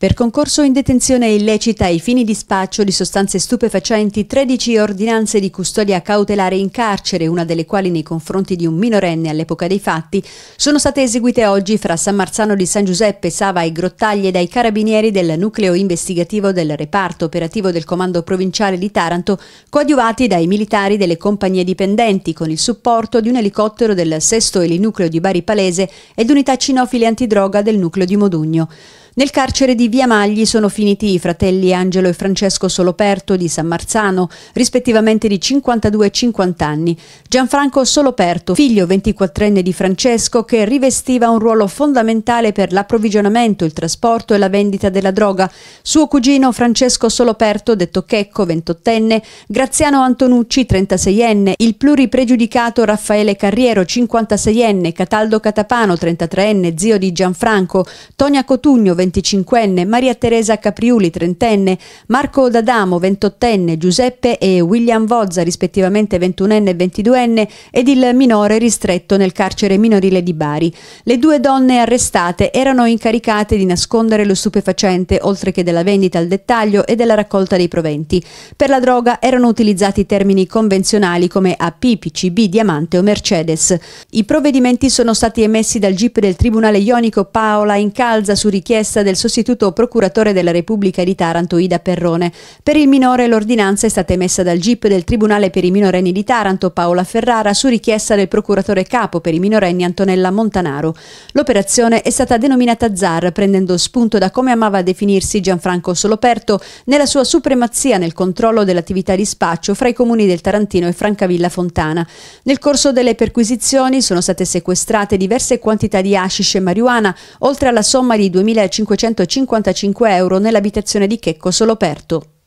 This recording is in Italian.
Per concorso in detenzione illecita ai fini di spaccio di sostanze stupefacenti, 13 ordinanze di custodia cautelare in carcere, una delle quali nei confronti di un minorenne all'epoca dei fatti, sono state eseguite oggi fra San Marzano di San Giuseppe, Sava e Grottaglie dai carabinieri del nucleo investigativo del reparto operativo del Comando Provinciale di Taranto, coadiuvati dai militari delle compagnie dipendenti con il supporto di un elicottero del sesto Elinucleo di Bari Palese ed unità cinofili antidroga del nucleo di Modugno. Nel carcere di Via Magli sono finiti i fratelli Angelo e Francesco Soloperto di San Marzano, rispettivamente di 52 e 50 anni. Gianfranco Soloperto, figlio 24enne di Francesco, che rivestiva un ruolo fondamentale per l'approvvigionamento, il trasporto e la vendita della droga. Suo cugino Francesco Soloperto, detto Checco, 28enne, Graziano Antonucci, 36enne, il pluripregiudicato Raffaele Carriero, 56enne, Cataldo Catapano, 33enne, zio di Gianfranco, Tonia Cotugno, 25enne, Maria Teresa Capriuli, 30enne, Marco D'Adamo, 28enne, Giuseppe e William Vozza, rispettivamente 21enne e 22enne, ed il minore ristretto nel carcere minorile di Bari. Le due donne arrestate erano incaricate di nascondere lo stupefacente, oltre che della vendita al dettaglio e della raccolta dei proventi. Per la droga erano utilizzati termini convenzionali come AP, PCB, diamante o Mercedes. I provvedimenti sono stati emessi dal GIP del Tribunale Ionico Paola in calza su richiesta richiesta del sostituto procuratore della Repubblica di Taranto Ida Perrone. Per il minore l'ordinanza è stata emessa dal GIP del Tribunale per i minorenni di Taranto Paola Ferrara su richiesta del procuratore capo per i minorenni Antonella Montanaro. L'operazione è stata denominata ZAR prendendo spunto da come amava definirsi Gianfranco Soloperto nella sua supremazia nel controllo dell'attività di spaccio fra i comuni del Tarantino e Francavilla Fontana. Nel corso delle perquisizioni sono state sequestrate diverse quantità di hashish e marijuana, oltre alla somma di 2.500 555 euro nell'abitazione di Checco Soloperto.